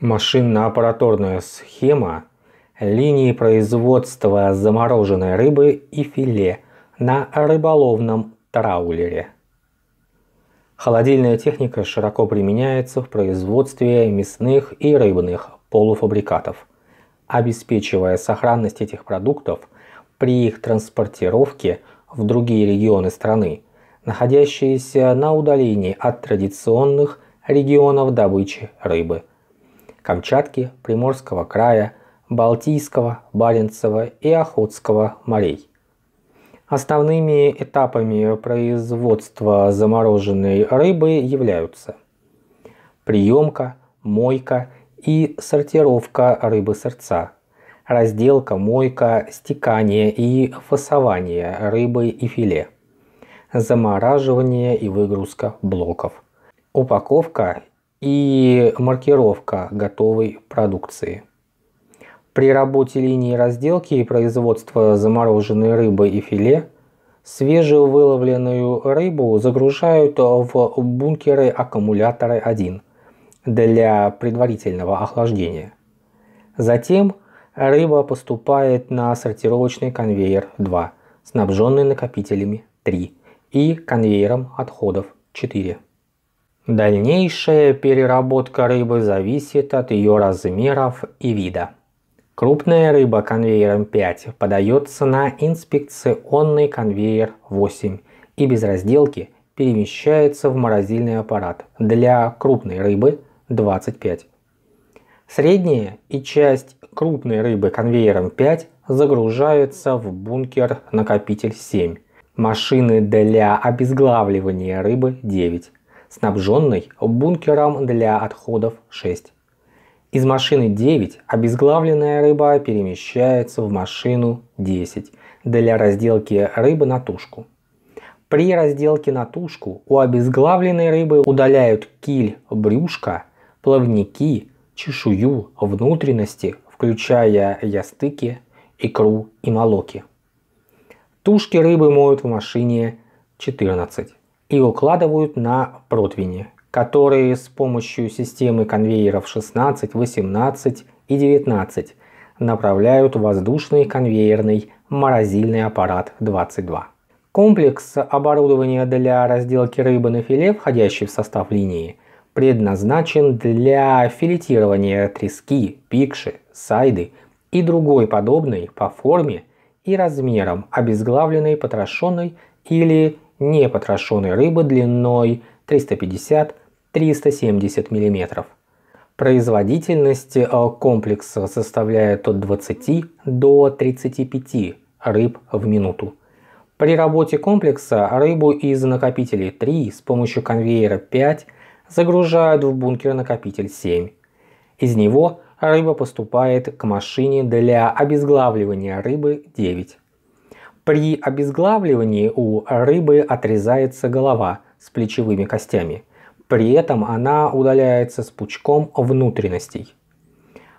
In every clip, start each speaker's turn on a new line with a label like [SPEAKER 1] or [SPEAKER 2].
[SPEAKER 1] машинно-аппаратурная схема линии производства замороженной рыбы и филе на рыболовном траулере. Холодильная техника широко применяется в производстве мясных и рыбных полуфабрикатов, обеспечивая сохранность этих продуктов при их транспортировке в другие регионы страны, находящиеся на удалении от традиционных регионов добычи рыбы – Камчатки, Приморского края, Балтийского, Баренцева и Охотского морей. Основными этапами производства замороженной рыбы являются приемка, мойка и сортировка рыбы сердца, разделка, мойка, стекание и фасование рыбы и филе, замораживание и выгрузка блоков, упаковка и маркировка готовой продукции. При работе линии разделки и производства замороженной рыбы и филе свежевыловленную рыбу загружают в бункеры-аккумуляторы 1 для предварительного охлаждения. Затем рыба поступает на сортировочный конвейер 2, снабженный накопителями 3 и конвейером отходов 4. Дальнейшая переработка рыбы зависит от ее размеров и вида. Крупная рыба конвейером 5 подается на инспекционный конвейер 8 и без разделки перемещается в морозильный аппарат для крупной рыбы 25. Средняя и часть крупной рыбы конвейером 5 загружаются в бункер накопитель 7, машины для обезглавливания рыбы 9 Снабженной бункером для отходов 6. Из машины 9 обезглавленная рыба перемещается в машину 10 для разделки рыбы на тушку. При разделке на тушку у обезглавленной рыбы удаляют киль, брюшко, плавники, чешую, внутренности, включая ястыки, икру и молоки. Тушки рыбы моют в машине 14 и укладывают на противни, которые с помощью системы конвейеров 16, 18 и 19 направляют воздушный конвейерный морозильный аппарат 22. Комплекс оборудования для разделки рыбы на филе, входящий в состав линии, предназначен для филетирования трески, пикши, сайды и другой подобной по форме и размерам обезглавленной, потрошенной или непотрошенной рыбы длиной 350-370 мм. Производительность э, комплекса составляет от 20 до 35 рыб в минуту. При работе комплекса рыбу из накопителей 3 с помощью конвейера 5 загружают в бункер-накопитель 7. Из него рыба поступает к машине для обезглавливания рыбы 9. При обезглавливании у рыбы отрезается голова с плечевыми костями. При этом она удаляется с пучком внутренностей.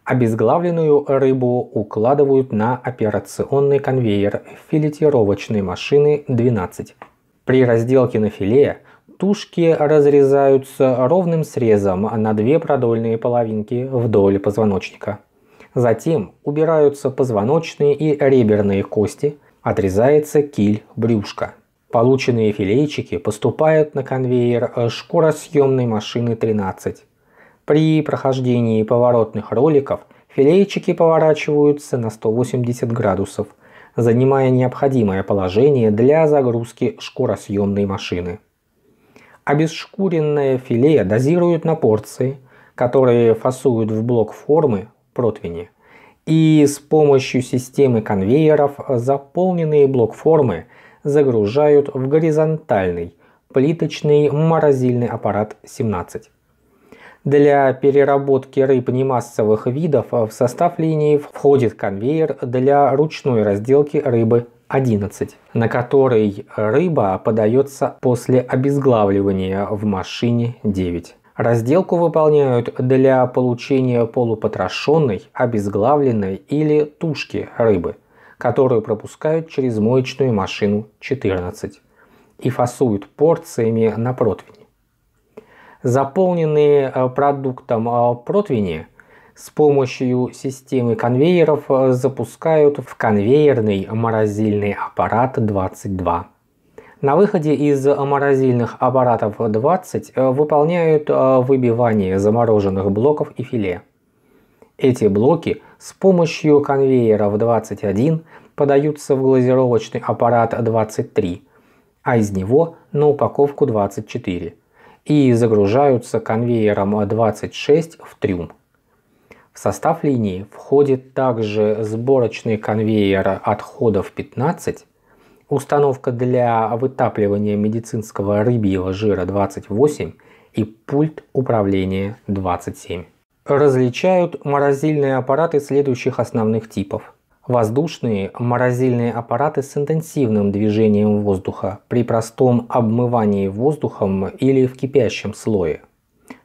[SPEAKER 1] Обезглавленную рыбу укладывают на операционный конвейер филетировочной машины 12. При разделке на филе тушки разрезаются ровным срезом на две продольные половинки вдоль позвоночника. Затем убираются позвоночные и реберные кости – отрезается киль брюшка. Полученные филейчики поступают на конвейер шкуросъемной машины 13. При прохождении поворотных роликов филейчики поворачиваются на 180 градусов, занимая необходимое положение для загрузки шкуросъемной машины. Обесшкуренное филе дозируют на порции, которые фасуют в блок формы противни и с помощью системы конвейеров заполненные блок формы загружают в горизонтальный плиточный морозильный аппарат 17. Для переработки рыб немассовых видов в состав линии входит конвейер для ручной разделки рыбы 11, на который рыба подается после обезглавливания в машине 9. Разделку выполняют для получения полупотрошенной, обезглавленной или тушки рыбы, которую пропускают через моечную машину 14 и фасуют порциями на противне. Заполненные э, продуктом э, противни с помощью системы конвейеров э, запускают в конвейерный морозильный аппарат 22 на выходе из морозильных аппаратов 20 э, выполняют э, выбивание замороженных блоков и филе. Эти блоки с помощью конвейеров 21 подаются в глазировочный аппарат 23, а из него на упаковку 24 и загружаются конвейером 26 в трюм. В состав линии входит также сборочный конвейер отходов 15, установка для вытапливания медицинского рыбьего жира 28 и пульт управления 27. Различают морозильные аппараты следующих основных типов. Воздушные морозильные аппараты с интенсивным движением воздуха при простом обмывании воздухом или в кипящем слое.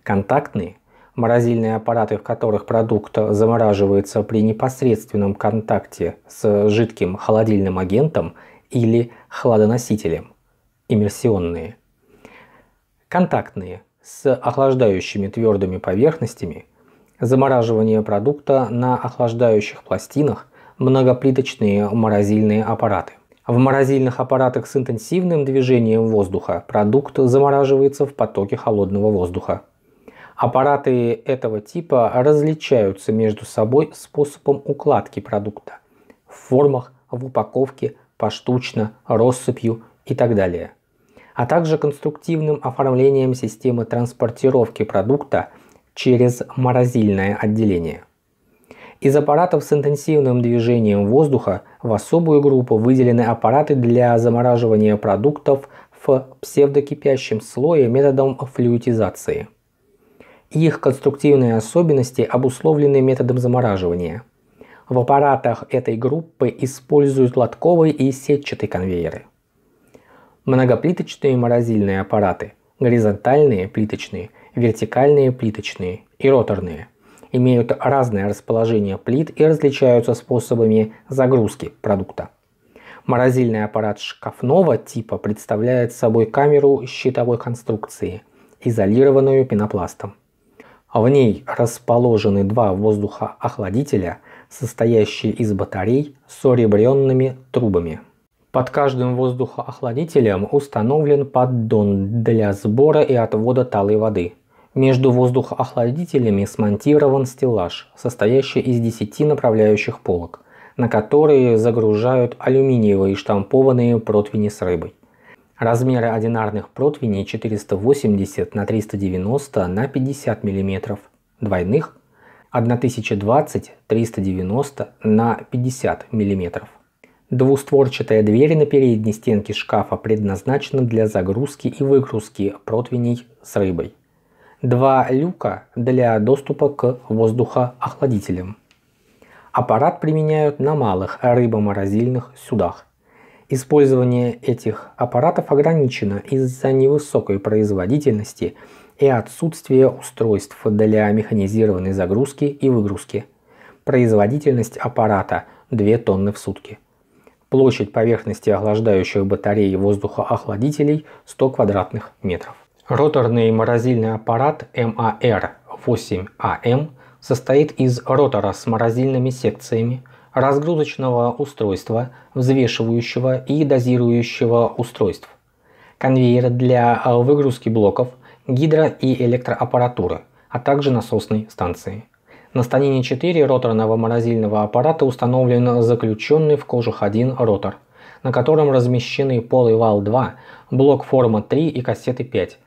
[SPEAKER 1] Контактные морозильные аппараты, в которых продукт замораживается при непосредственном контакте с жидким холодильным агентом – или хладоносителем, иммерсионные. Контактные с охлаждающими твердыми поверхностями, замораживание продукта на охлаждающих пластинах, многоплиточные морозильные аппараты. В морозильных аппаратах с интенсивным движением воздуха продукт замораживается в потоке холодного воздуха. Аппараты этого типа различаются между собой способом укладки продукта в формах, в упаковке, поштучно, россыпью и так далее, а также конструктивным оформлением системы транспортировки продукта через морозильное отделение. Из аппаратов с интенсивным движением воздуха в особую группу выделены аппараты для замораживания продуктов в псевдокипящем слое методом флюидизации. Их конструктивные особенности обусловлены методом замораживания – в аппаратах этой группы используют лотковые и сетчатые конвейеры. Многоплиточные морозильные аппараты, горизонтальные плиточные, вертикальные плиточные и роторные, имеют разное расположение плит и различаются способами загрузки продукта. Морозильный аппарат шкафного типа представляет собой камеру щитовой конструкции, изолированную пенопластом. В ней расположены два воздухоохладителя, состоящие из батарей с оребренными трубами. Под каждым воздухоохладителем установлен поддон для сбора и отвода талой воды. Между воздухоохладителями смонтирован стеллаж, состоящий из 10 направляющих полок, на которые загружают алюминиевые штампованные противни с рыбой. Размеры одинарных противней 480 на 390 на 50 мм, двойных 1020-390 на 50 мм. Двустворчатая дверь на передней стенке шкафа предназначена для загрузки и выгрузки противней с рыбой. Два люка для доступа к воздухоохладителям. Аппарат применяют на малых рыбоморозильных судах. Использование этих аппаратов ограничено из-за невысокой производительности и отсутствие устройств для механизированной загрузки и выгрузки. Производительность аппарата 2 тонны в сутки. Площадь поверхности охлаждающих батареи воздухоохладителей 100 квадратных метров. Роторный морозильный аппарат МАР-8АМ состоит из ротора с морозильными секциями, разгрузочного устройства, взвешивающего и дозирующего устройств, конвейера для выгрузки блоков – гидро- и электроаппаратуры, а также насосной станции. На станине 4 роторного морозильного аппарата установлен заключенный в кожух 1 ротор, на котором размещены полый вал 2, блок форма 3 и кассеты 5.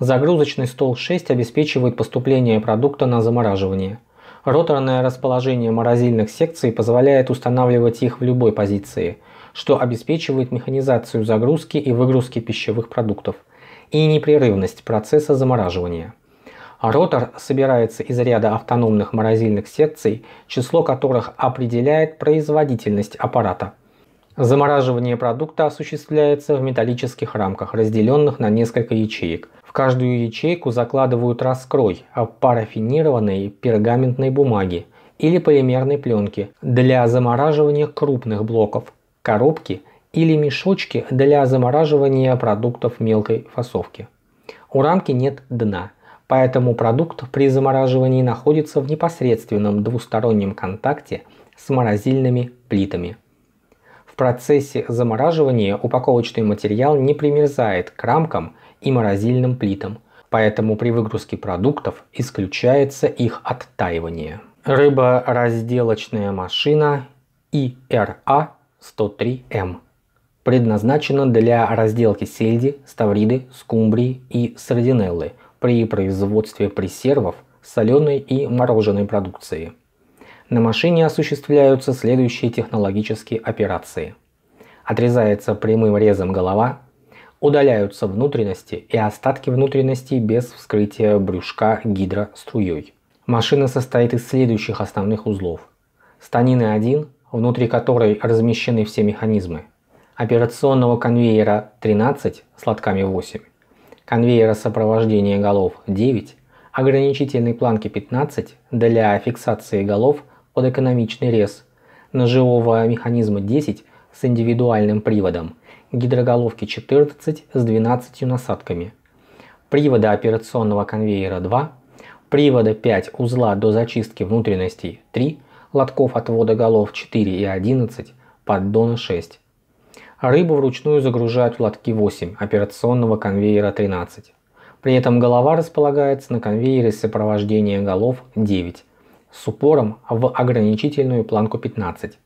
[SPEAKER 1] Загрузочный стол 6 обеспечивает поступление продукта на замораживание. Роторное расположение морозильных секций позволяет устанавливать их в любой позиции, что обеспечивает механизацию загрузки и выгрузки пищевых продуктов – и непрерывность процесса замораживания. Ротор собирается из ряда автономных морозильных секций, число которых определяет производительность аппарата. Замораживание продукта осуществляется в металлических рамках, разделенных на несколько ячеек. В каждую ячейку закладывают раскрой парафинированной пергаментной бумаги или полимерной пленки для замораживания крупных блоков, коробки или мешочки для замораживания продуктов мелкой фасовки. У рамки нет дна, поэтому продукт при замораживании находится в непосредственном двустороннем контакте с морозильными плитами. В процессе замораживания упаковочный материал не примерзает к рамкам и морозильным плитам, поэтому при выгрузке продуктов исключается их оттаивание. Рыба разделочная машина ИРА 103М предназначена для разделки сельди, ставриды, скумбрии и сардинеллы при производстве пресервов, соленой и мороженой продукции. На машине осуществляются следующие технологические операции. Отрезается прямым резом голова, удаляются внутренности и остатки внутренностей без вскрытия брюшка гидроструей. Машина состоит из следующих основных узлов. Станины 1, внутри которой размещены все механизмы – операционного конвейера 13 с лотками 8, конвейера сопровождения голов 9, ограничительной планки 15 для фиксации голов под экономичный рез, ножевого механизма 10 с индивидуальным приводом, гидроголовки 14 с 12 насадками, привода операционного конвейера 2, привода 5 узла до зачистки внутренностей 3, лотков отвода голов 4 и 11, поддона 6. А рыбу вручную загружают в лотки 8 операционного конвейера 13. При этом голова располагается на конвейере сопровождения голов 9 с упором в ограничительную планку 15,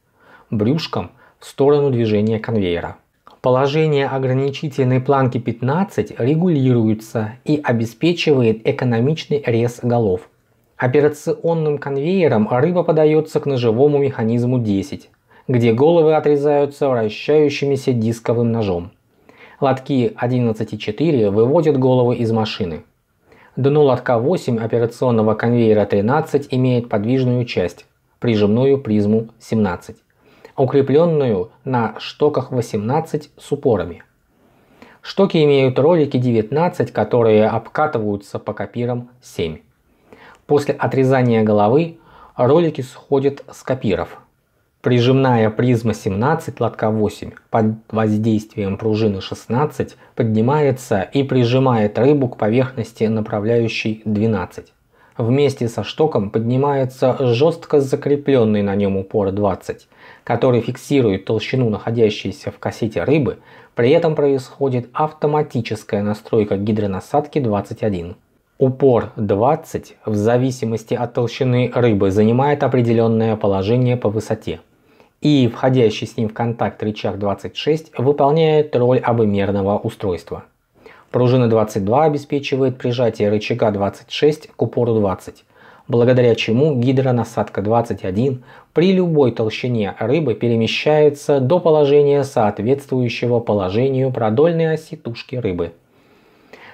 [SPEAKER 1] брюшком в сторону движения конвейера. Положение ограничительной планки 15 регулируется и обеспечивает экономичный рез голов. Операционным конвейером рыба подается к ножевому механизму 10, где головы отрезаются вращающимися дисковым ножом. Лотки 11.4 выводят головы из машины. Дно лотка 8 операционного конвейера 13 имеет подвижную часть, прижимную призму 17, укрепленную на штоках 18 с упорами. Штоки имеют ролики 19, которые обкатываются по копирам 7. После отрезания головы ролики сходят с копиров – Прижимная призма 17 лотка 8 под воздействием пружины 16 поднимается и прижимает рыбу к поверхности направляющей 12. Вместе со штоком поднимается жестко закрепленный на нем упор 20, который фиксирует толщину находящейся в кассете рыбы, при этом происходит автоматическая настройка гидронасадки 21. Упор 20 в зависимости от толщины рыбы занимает определенное положение по высоте и входящий с ним в контакт рычаг 26 выполняет роль обымерного устройства. Пружина 22 обеспечивает прижатие рычага 26 к упору 20, благодаря чему гидронасадка 21 при любой толщине рыбы перемещается до положения соответствующего положению продольной оси тушки рыбы.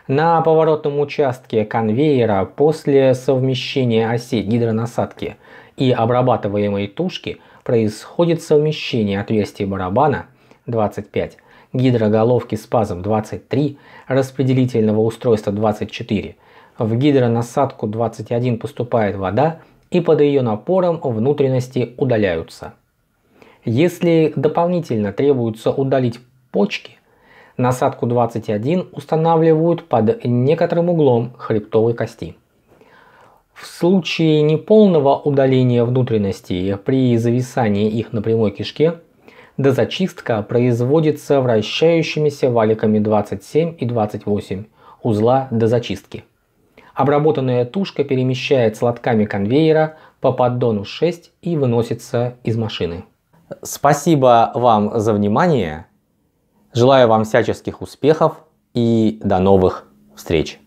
[SPEAKER 1] На поворотном участке конвейера после совмещения оси гидронасадки и обрабатываемой тушки – происходит совмещение отверстий барабана 25, гидроголовки спазм 23, распределительного устройства 24. В гидронасадку 21 поступает вода, и под ее напором внутренности удаляются. Если дополнительно требуется удалить почки, насадку 21 устанавливают под некоторым углом хребтовой кости. В случае неполного удаления внутренностей при зависании их на прямой кишке, дозачистка производится вращающимися валиками 27 и 28 узла дозачистки. Обработанная тушка перемещается лотками конвейера по поддону 6 и выносится из машины. Спасибо вам за внимание. Желаю вам всяческих успехов и до новых встреч.